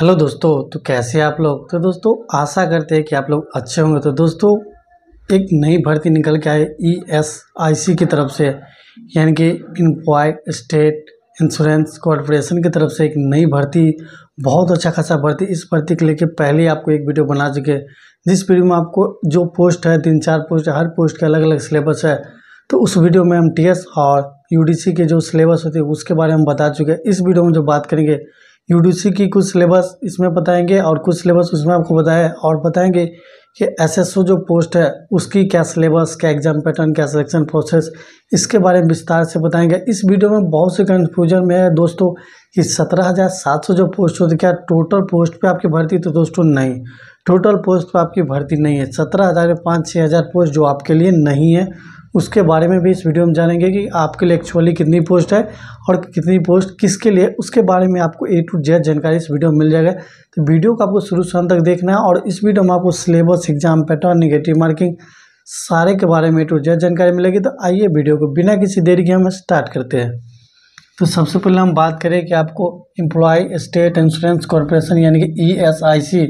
hello दोस्तों तो कैसे आप लोग तो दोस्तों आशा करते हैं कि आप लोग अच्छे होंगे तो दोस्तों एक नई भर्ती निकल के आई ई एस आई सी की तरफ से यानी कि इम्प्लॉय स्टेट इंश्योरेंस कॉरपोरेशन की तरफ से एक नई भर्ती बहुत अच्छा खासा भर्ती इस भर्ती के लेके पहले आपको एक वीडियो बना चुके जिस वीडियो में आपको जो पोस्ट है तीन चार पोस्ट हर पोस्ट के अलग अलग सिलेबस है तो उस वीडियो में हम टी एस और यू डी सी के जो सिलेबस होते हैं उसके बारे में बता चुके हैं इस वीडियो में जो बात करेंगे सी की कुछ सिलेबस इसमें बताएंगे और कुछ सिलेबस उसमें आपको बताया और बताएंगे कि एसएसओ जो पोस्ट है उसकी क्या सिलेबस क्या एग्ज़ाम पैटर्न क्या सिलेक्शन प्रोसेस इसके बारे में विस्तार से बताएंगे इस वीडियो में बहुत से कन्फ्यूजन में है दोस्तों कि सत्रह हज़ार सात सौ जो पोस्ट होती क्या टोटल पोस्ट पे आपकी भर्ती तो दोस्तों नहीं टोटल पोस्ट पर आपकी भर्ती नहीं है सत्रह हज़ार पाँच छः हज़ार पोस्ट जो आपके लिए नहीं है उसके बारे में भी इस वीडियो में जानेंगे कि आपके लिए एक्चुअली कितनी पोस्ट है और कितनी पोस्ट किसके लिए उसके बारे में आपको ए टू जेड जानकारी इस वीडियो में मिल जाएगा तो वीडियो को आपको शुरू से तक देखना है और इस वीडियो में आपको syllabus exam pattern negative marking सारे के बारे में ए टू जेड जानकारी मिलेगी तो आइए वीडियो को बिना किसी देरी के हम स्टार्ट करते हैं तो सबसे पहले हम बात करें कि आपको एम्प्लॉय स्टेट इंश्योरेंस कॉरपोरेशन यानी कि ई e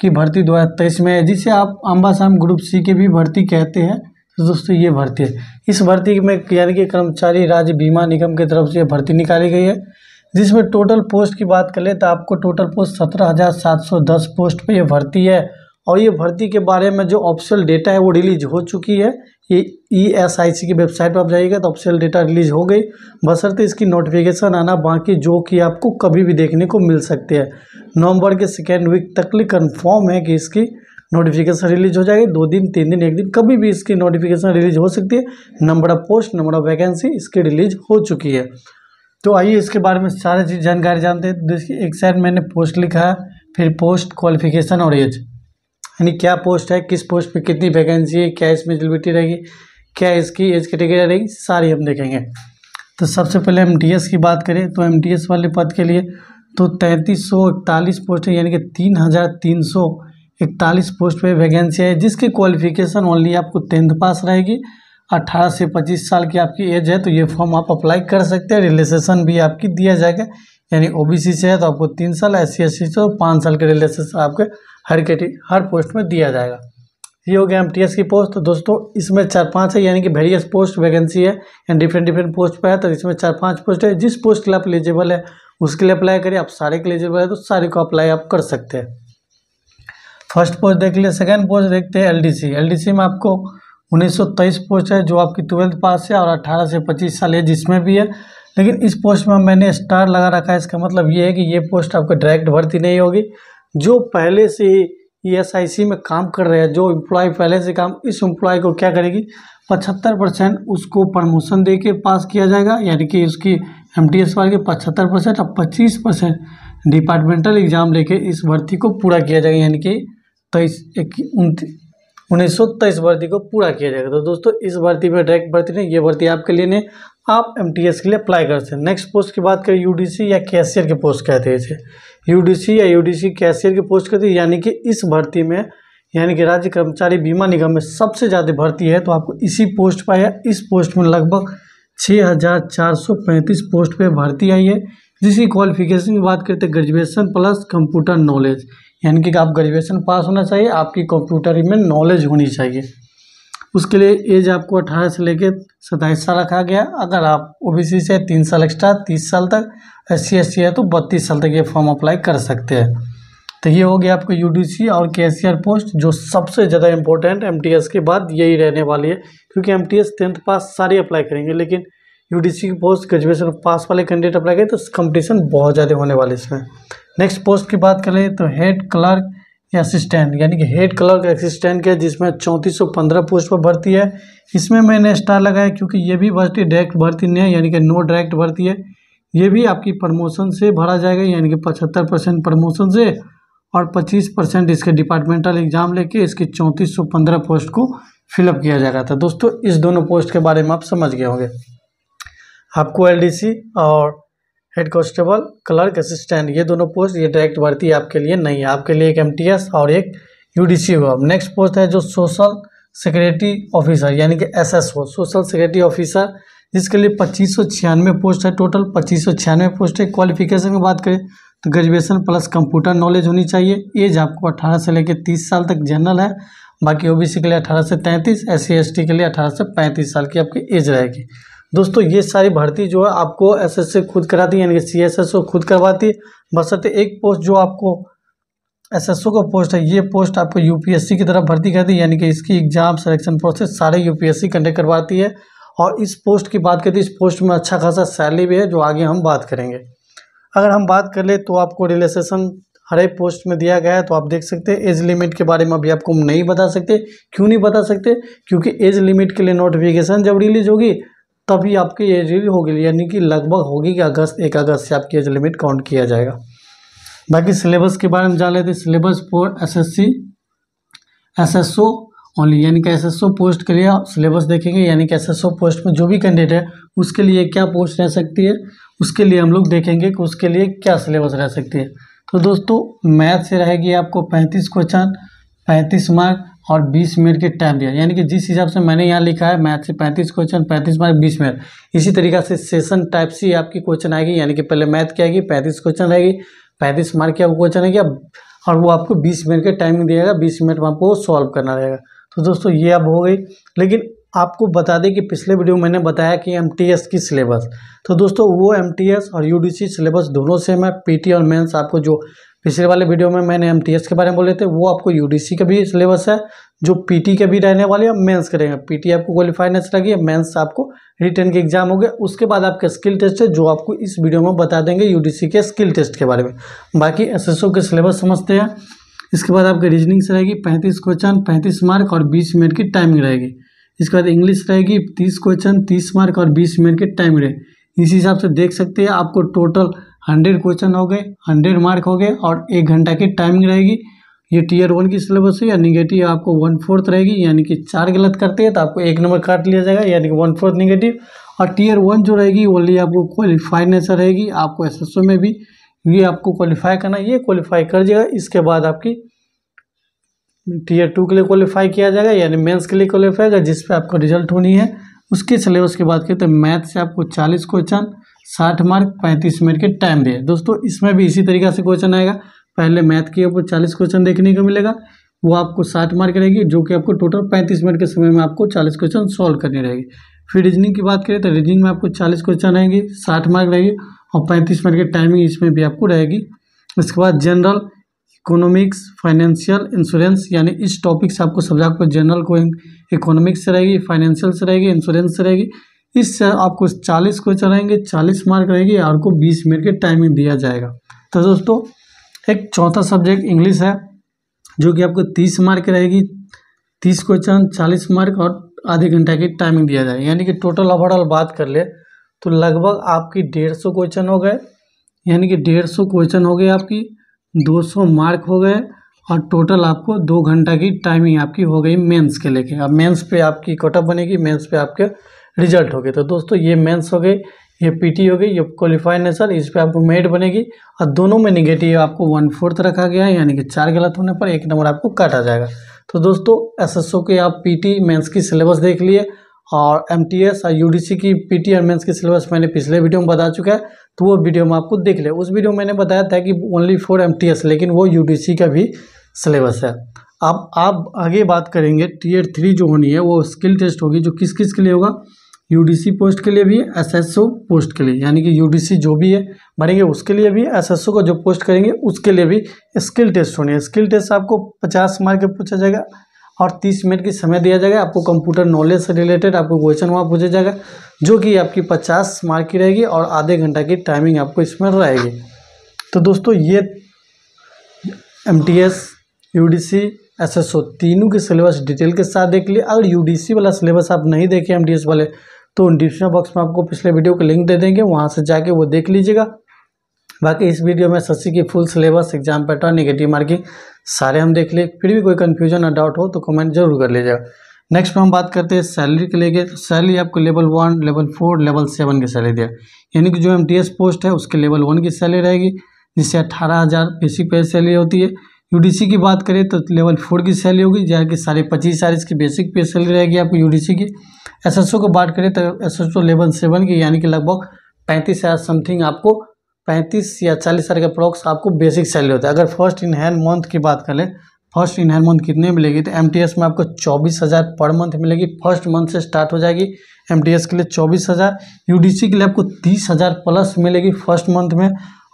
की भर्ती तेईस में है जिसे आप अम्बासाम ग्रुप सी के भी भर्ती कहते हैं तो दोस्तों ये भर्ती है इस भर्ती में यानी कि कर्मचारी राज्य बीमा निगम की तरफ से ये भर्ती निकाली गई है जिसमें टोटल पोस्ट की बात करें तो आपको टोटल पोस्ट सत्रह हज़ार सात सौ दस पोस्ट पे ये भर्ती है और ये भर्ती के बारे में जो ऑप्शनल डेटा है वो रिलीज हो चुकी है ये ई एस आई सी की वेबसाइट पर आप जाइएगा तो ऑप्शनल डेटा रिलीज हो गई बसरते इसकी नोटिफिकेशन आना बाकी जो कि आपको कभी भी देखने को मिल सकती है नवंबर के सेकेंड वीक तक लिए कन्फर्म है कि इसकी नोटिफिकेशन रिलीज हो जाएगी दो दिन तीन दिन एक दिन कभी भी इसकी नोटिफिकेशन रिलीज हो सकती है number of post number of vacancy इसकी रिलीज हो चुकी है तो आइए इसके बारे में सारे चीज़ जानकारी जानते हैं तो एक साइड मैंने पोस्ट लिखा है फिर पोस्ट क्वालिफिकेशन और एज यानी क्या पोस्ट है किस पोस्ट पर कितनी वैकेंसी है क्या इसमें एलिजिबिलिटी रहेगी क्या इसकी एज कैटेगरी रहेगी सारी हम देखेंगे तो सबसे पहले एम की बात करें तो एम वाले पद के लिए तो तैंतीस सौ इकतालीस पोस्ट है यानी कि तीन हज़ार तीन सौ इकतालीस पोस्ट पे वैकेंसी है जिसकी क्वालिफिकेशन ओनली आपको टेंथ पास रहेगी 18 से 25 साल की आपकी एज है तो ये फॉर्म आप अप्लाई कर सकते हैं रिलेशन भी आपकी दिया जाएगा यानी ओबीसी से है तो आपको तीन साल एस सी एस से तो पाँच साल के रिलेशन आपके हर कैटी हर पोस्ट में दिया जाएगा ये हो गया एम की पोस्ट तो दोस्तों इसमें चार पाँच है यानी कि वेरियस पोस्ट वैकेंसी है यानी डिफरेंट डिफरेंट पोस्ट पर है तो इसमें चार पाँच पोस्ट है जिस पोस्ट के लिए आप एलिजिबल है उसके लिए अप्लाई करिए आप सारे के एलिजिबल है तो सारे को अप्लाई आप कर सकते हैं फर्स्ट पोस्ट देख लिया सेकेंड पोस्ट देखते हैं एलडीसी एलडीसी में आपको 1923 पोस्ट है जो आपकी ट्वेल्थ पास है और 18 से 25 साल है जिसमें भी है लेकिन इस पोस्ट में मैंने स्टार लगा रखा है इसका मतलब ये है कि ये पोस्ट आपको डायरेक्ट भर्ती नहीं होगी जो पहले से ही ई में काम कर रहे हैं जो एम्प्लॉय पहले से काम इस एम्प्लॉय को क्या करेगी पचहत्तर परसेंट उसको प्रमोशन दे के पास किया जाएगा यानी कि उसकी एम टी एस वाले पचहत्तर परसेंट और पच्चीस परसेंट डिपार्टमेंटल एग्ज़ाम लेके इस भर्ती को पूरा किया जाएगा यानी कि तेईस उन्नीस सौ तेईस भर्ती को पूरा किया जाएगा तो दोस्तों इस भर्ती में डायरेक्ट भर्ती नहीं ये भर्ती आपके लिए नहीं आप एम के लिए अप्लाई कर सकते हैं नेक्स्ट पोस्ट की बात करें यूडीसी या कैशियर के पोस्ट कहते हैं इसे यूडीसी या यूडीसी कैशियर की पोस्ट कहते हैं यानी कि इस भर्ती में यानी कि राज्य कर्मचारी बीमा निगम में सबसे ज़्यादा भर्ती है तो आपको इसी पोस्ट पर या इस पोस्ट में लगभग छः हज़ार चार सौ पैंतीस पोस्ट पे भर्ती आई है जिसकी क्वालिफिकेशन की बात करते हैं ग्रेजुएशन प्लस कंप्यूटर नॉलेज यानी कि आप ग्रेजुएशन पास होना चाहिए आपकी कंप्यूटर में नॉलेज होनी चाहिए उसके लिए एज आपको अठारह से लेकर सताईस साल रखा गया अगर आप ओबीसी से तीन साल एक्स्ट्रा तीस साल तक एस सी है तो बत्तीस साल तक ये फॉर्म अप्लाई कर सकते हैं तो ये हो गया आपको यू और के पोस्ट जो सबसे ज़्यादा इंपॉर्टेंट एम के बाद यही रहने वाली है क्योंकि एमटीएस टेंथ पास सारे अप्लाई करेंगे लेकिन यूडीसी की पोस्ट ग्रेजुएशन पास वाले कैंडिडेट अप्लाई करें तो कंपटीशन बहुत ज़्यादा होने वाले इसमें नेक्स्ट पोस्ट की बात करें तो हेड क्लर्क असिस्टेंट यानी कि हेड क्लर्क असिस्टेंट के जिसमें चौंतीस सौ पंद्रह पोस्ट पर भर्ती है इसमें मैंने स्टार लगाया क्योंकि ये भी भर्ती डायरेक्ट भर्ती नहीं है यानी कि नो डायरेक्ट भर्ती है ये भी आपकी प्रमोशन से भरा जाएगा यानी कि पचहत्तर परसेंट प्रमोशन से और पच्चीस परसेंट इसके डिपार्टमेंटल एग्जाम लेके इसकी चौंतीस सौ पंद्रह पोस्ट को फिलअप किया जा रहा था तो दोस्तों इस दोनों पोस्ट के बारे में आप समझ गए होंगे आपको एलडीसी और हेड कॉन्स्टेबल क्लर्क असिस्टेंट ये दोनों पोस्ट ये डायरेक्ट भर्ती आपके लिए नहीं है आपके लिए एक एमटीएस और एक यूडीसी होगा नेक्स्ट पोस्ट है जो सोशल सिक्योरिटी ऑफिसर यानी कि एसएसओ सोशल सिक्योरिटी ऑफिसर जिसके लिए पच्चीस पोस्ट है टोटल पच्चीस पोस्ट है क्वालिफिकेशन की बात करें तो ग्रेजुएसन प्लस कंप्यूटर नॉलेज होनी चाहिए एज आपको अट्ठारह से लेकर तीस साल तक जनरल है बाकी ओबीसी के लिए अठारह से सी एस टी के लिए अठारह से पैंतीस साल की आपकी एज रहेगी दोस्तों ये सारी भर्ती जो है आपको एस एस खुद कराती है यानी कि सी एस एस ओ खुद करवाती है सत्य एक पोस्ट जो आपको एस एस ओ का पोस्ट है ये पोस्ट आपको यू पी एस सी की तरफ भर्ती करती है यानी कि इसकी एग्ज़ाम सिलेक्शन प्रोसेस सारे U P S C conduct करवाती है और इस पोस्ट की बात करती है इस पोस्ट में अच्छा खासा सैलरी भी है जो आगे हम बात करेंगे अगर हम बात कर ले तो आपको रिलेक्सेशन हर एक पोस्ट में दिया गया है तो आप देख सकते हैं एज लिमिट के बारे में अभी आपको नहीं बता सकते क्यों नहीं बता सकते क्योंकि एज लिमिट के लिए नोटिफिकेशन जब रिलीज होगी तभी आपकी एज भी होगी यानी कि लगभग होगी कि अगस्त एक अगस्त से आपकी एज लिमिट काउंट किया जाएगा बाकी सिलेबस के बारे में जान लेते हैं syllabus for SSC SSO only यानी कि एसएसओ पोस्ट के लिए सिलेबस देखेंगे यानी कि एसएसओ पोस्ट में जो भी कैंडिडेट है उसके लिए क्या पोस्ट रह सकती है उसके लिए हम लोग देखेंगे कि उसके लिए क्या सिलेबस रह सकती है तो दोस्तों मैथ से रहेगी आपको पैंतीस क्वेश्चन पैंतीस मार्क और 20 मिनट के टाइम दिया यानी कि जिस हिसाब से मैंने यहाँ लिखा है मैथ से 35 क्वेश्चन 35 मार्क 20 मिनट इसी तरीका से सेशन टाइप सी आपकी क्वेश्चन आएगी यानी कि पहले मैथ की आएगी 35 क्वेश्चन रहेगी 35 मार्क की आपको क्वेश्चन आएगी और वो आपको 20 मिनट के टाइम दिएगा 20 मिनट में आपको सॉल्व करना रहेगा तो दोस्तों ये अब हो गई लेकिन आपको बता दें कि पिछले वीडियो में मैंने बताया कि एम की सिलेबस तो दोस्तों वो एम और यू सिलेबस दोनों सेम है पी और मेन्स आपको जो पिछले वाले वीडियो में मैंने एम के बारे में बोले थे वो आपको यू का भी सिलेबस है जो पी के भी रहने वाले हैं मेंस के रहेंगे पी आपको क्वालिफाइनेस नहीं रहेगी मेंस आपको रिटर्न के एग्जाम हो गए उसके बाद आपका स्किल टेस्ट है जो आपको इस वीडियो में बता देंगे यू के स्किल टेस्ट के बारे में बाकी एस के सिलेबस समझते हैं इसके बाद आपकी रीजनिंग से रहेगी पैंतीस क्वेश्चन पैंतीस मार्क और बीस मिनट की टाइमिंग रहेगी इसके बाद इंग्लिश रहेगी तीस क्वेश्चन तीस मार्क और बीस मिनट की टाइमिंग रहेगी इसी हिसाब से देख सकते हैं आपको टोटल हंड्रेड क्वेश्चन हो गए हंड्रेड मार्क हो गए और एक घंटा की टाइमिंग रहेगी ये टीयर वन की सिलेबस है या निगेटिव आपको वन फोर्थ रहेगी यानी कि चार गलत करते हैं तो आपको एक नंबर काट लिया जाएगा यानी कि वन फोर्थ निगेटिव और टीयर वन जो रहेगी ओनली आपको क्वालिफाइड नेचर रहेगी आपको एस में भी ये आपको क्वालिफाई करना ये क्वालिफाई कर जाएगा इसके बाद आपकी टीयर टू के लिए क्वालिफाई किया जाएगा यानी मेंस के लिए क्वालिफाई होगा जिस पे आपका रिजल्ट होनी है उसके सिलेबस की बात करें तो मैथ से आपको चालीस क्वेश्चन साठ मार्क पैंतीस मिनट के टाइम दिया दोस्तों इसमें भी इसी तरीका से क्वेश्चन आएगा पहले मैथ के ऊपर चालीस क्वेश्चन देखने को मिलेगा वो आपको साठ मार्क रहेगी जो कि आपको टोटल पैंतीस मिनट के समय में आपको चालीस क्वेश्चन सॉल्व करनी रहेगी फिर रीजनिंग की बात करें तो रीजनिंग में आपको चालीस क्वेश्चन रहेंगे साठ मार्क रहेगी और पैंतीस मिनट की टाइमिंग इसमें भी आपको रहेगी इसके बाद जनरल इकोनॉमिक्स फाइनेंशियल इंश्योरेंस यानी इस टॉपिक से आपको सब्जेक्ट को जनरल को इकोनॉमिक्स से रहेगी फाइनेंशियल से रहेगी इंश्योरेंस से रहेगी इस आपको चालीस को चलाएंगे चालीस मार्क रहेगी और को बीस मिनट के टाइमिंग दिया जाएगा तो दोस्तों एक चौथा सब्जेक्ट इंग्लिश है जो कि आपको तीस मार्क रहेगी तीस क्वेश्चन चालीस मार्क और आधे घंटे की टाइमिंग दिया जाएगा यानी कि टोटल ओवरऑल बात कर ले तो लगभग आपकी डेढ़ सौ क्वेश्चन हो गए यानी कि डेढ़ सौ क्वेश्चन हो गए आपकी दो सौ मार्क हो गए और टोटल आपको दो घंटा की टाइमिंग आपकी हो गई मेंस के लेके अब मेंस पे आपकी कटअप बनेगी मेंस पे आपके रिजल्ट हो गए तो दोस्तों ये मेंस हो गए ये पीटी हो गई ये क्वालिफाइड सर इस पर आपको मेड बनेगी और दोनों में निगेटिव आपको वन फोर्थ रखा गया है यानी कि चार गलत होने पर एक नंबर आपको काटा जाएगा तो दोस्तों एसएसओ के आप पीटी मेंस की सिलेबस देख लिए और एम टी एस और यू डी सी की पी टी और मेन्स की सिलेबस मैंने पिछले वीडियो में बता चुका है तो वो वीडियो में आपको देख लिया उस वीडियो में मैंने बताया था कि only for M T S लेकिन वो यू डी सी का भी सिलेबस है अब आप आगे बात करेंगे टीयर थ्री जो होनी है वो स्किल टेस्ट होगी जो किस किस के लिए होगा यूडीसी पोस्ट के लिए भी एसएसओ पोस्ट के लिए यानी कि यूडीसी जो भी है भरेंगे उसके लिए भी एसएसओ का जो पोस्ट करेंगे उसके लिए भी स्किल टेस्ट होने स्किल टेस्ट आपको पचास मार्क के पूछा जाएगा और तीस मिनट की समय दिया जाएगा आपको कंप्यूटर नॉलेज से रिलेटेड आपको क्वेश्चन वहाँ पूछा जाएगा जो कि आपकी पचास मार्क की रहेगी और आधे घंटा की टाइमिंग आपको इसमें रहेगी तो दोस्तों ये M T S U D C S S O तीनों के सिलेबस डिटेल के साथ देख लिए अगर यू डी सी वाला सिलेबस आप नहीं देखे एम डी एस वाले तो डिस्क्रिप्शन बॉक्स में आपको पिछले वीडियो का लिंक दे देंगे वहाँ से जाके वो देख लीजिएगा बाकी इस वीडियो में सस्सी की full syllabus exam pattern negative marking सारे हम देख लें फिर भी कोई कन्फ्यूजन या डाउट हो तो कमेंट जरूर कर लीजिएगा नेक्स्ट में हम बात करते हैं सैलरी के लेके तो सैलरी आपको level one level four level seven की सैलरी दिया यानी कि जो एम पोस्ट है उसके लेवल वन की सैलरी रहेगी जिससे अट्ठारह हज़ार बेसिक पे सैलरी होती है यू की बात करें तो लेवल फोर की सैलरी होगी जहाँ की साढ़े पच्चीस हज़ार इसकी बेसिक पे सैलरी रहेगी आपको यू की एसएसओ को बात करें तो एसएसओ लेवल सेवन की यानी कि लगभग पैंतीस हज़ार समथिंग आपको पैंतीस या चालीस हज़ार का प्रॉक्स आपको बेसिक सैलरी होता है अगर फर्स्ट इन हैंड मंथ की बात करें फर्स्ट इन हैंड मंथ कितने मिलेगी तो एम में आपको चौबीस हज़ार पर मंथ मिलेगी फर्स्ट मंथ से स्टार्ट हो जाएगी एम के लिए चौबीस हज़ार के लिए आपको तीस हज़ार प्लस मिलेगी फर्स्ट मंथ में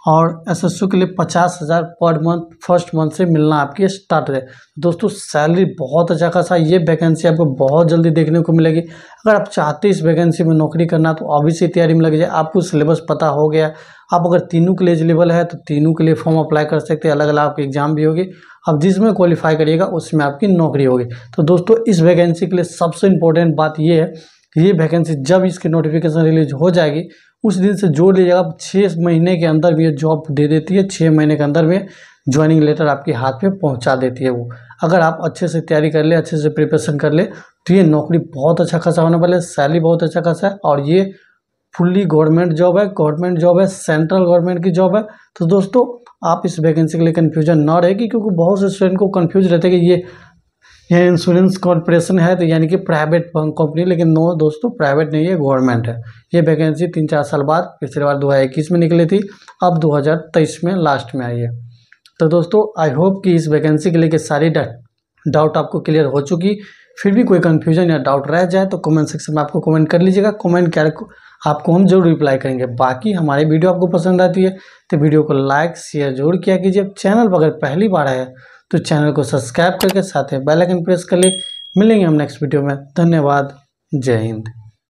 और एस एस के लिए पचास हज़ार पर मंथ फर्स्ट मंथ से मिलना आपकी स्टार्ट है दोस्तों सैलरी बहुत अच्छा खासा ये वैकेंसी आपको बहुत जल्दी देखने को मिलेगी अगर आप चाहते इस वैकेंसी में नौकरी करना तो अभी से तैयारी में लग जाए आपको सिलेबस पता हो गया आप अगर तीनों के लिए एलिजिबल है तो तीनों के लिए फॉर्म अप्लाई कर सकते हैं अलग अलग आपकी एग्जाम भी होगी आप जिसमें क्वालिफाई करिएगा उसमें आपकी नौकरी होगी तो दोस्तों इस वैकेंसी के लिए सबसे इम्पोर्टेंट बात ये है ये वैकेंसी जब इसकी नोटिफिकेशन रिलीज हो जाएगी उस दिन से जोड़ लीजिएगा आप छः महीने के अंदर भी ये जॉब दे देती है छः महीने के अंदर में ज्वाइनिंग लेटर आपके हाथ में पहुंचा देती है वो अगर आप अच्छे से तैयारी कर ले अच्छे से प्रिपरेशन कर ले तो ये नौकरी बहुत अच्छा खासा होने वाला है सैलरी बहुत अच्छा खासा है और ये फुल्ली गवर्नमेंट जॉब है गवर्नमेंट जॉब है सेंट्रल गवर्नमेंट की जॉब है तो दोस्तों आप इस वैकेंसी के लिए कन्फ्यूजन ना रहेगी क्योंकि बहुत से स्टूडेंट को कन्फ्यूज रहते हैं कि ये यहाँ इंश्योरेंस कॉरपोरेशन है तो यानी कि प्राइवेट कंपनी लेकिन नो दोस्तों प्राइवेट नहीं है गवर्नमेंट है ये वैकेंसी तीन चार साल बाद पिछले बार 2021 में निकली थी अब 2023 में लास्ट में आई है तो दोस्तों आई होप कि इस वैकेंसी के लेके सारी डाउट आपको क्लियर हो चुकी फिर भी कोई कन्फ्यूजन या डाउट रह जाए तो कमेंट सेक्शन में आपको कमेंट कर लीजिएगा कमेंट कर आपको हम जरूर रिप्लाई करेंगे बाकी हमारी वीडियो आपको पसंद आती है तो वीडियो को लाइक शेयर जरूर किया कीजिए चैनल पर अगर पहली बार है तो चैनल को सब्सक्राइब करके साथ ही बेल आइकन प्रेस कर ले मिलेंगे हम नेक्स्ट वीडियो में धन्यवाद जय हिंद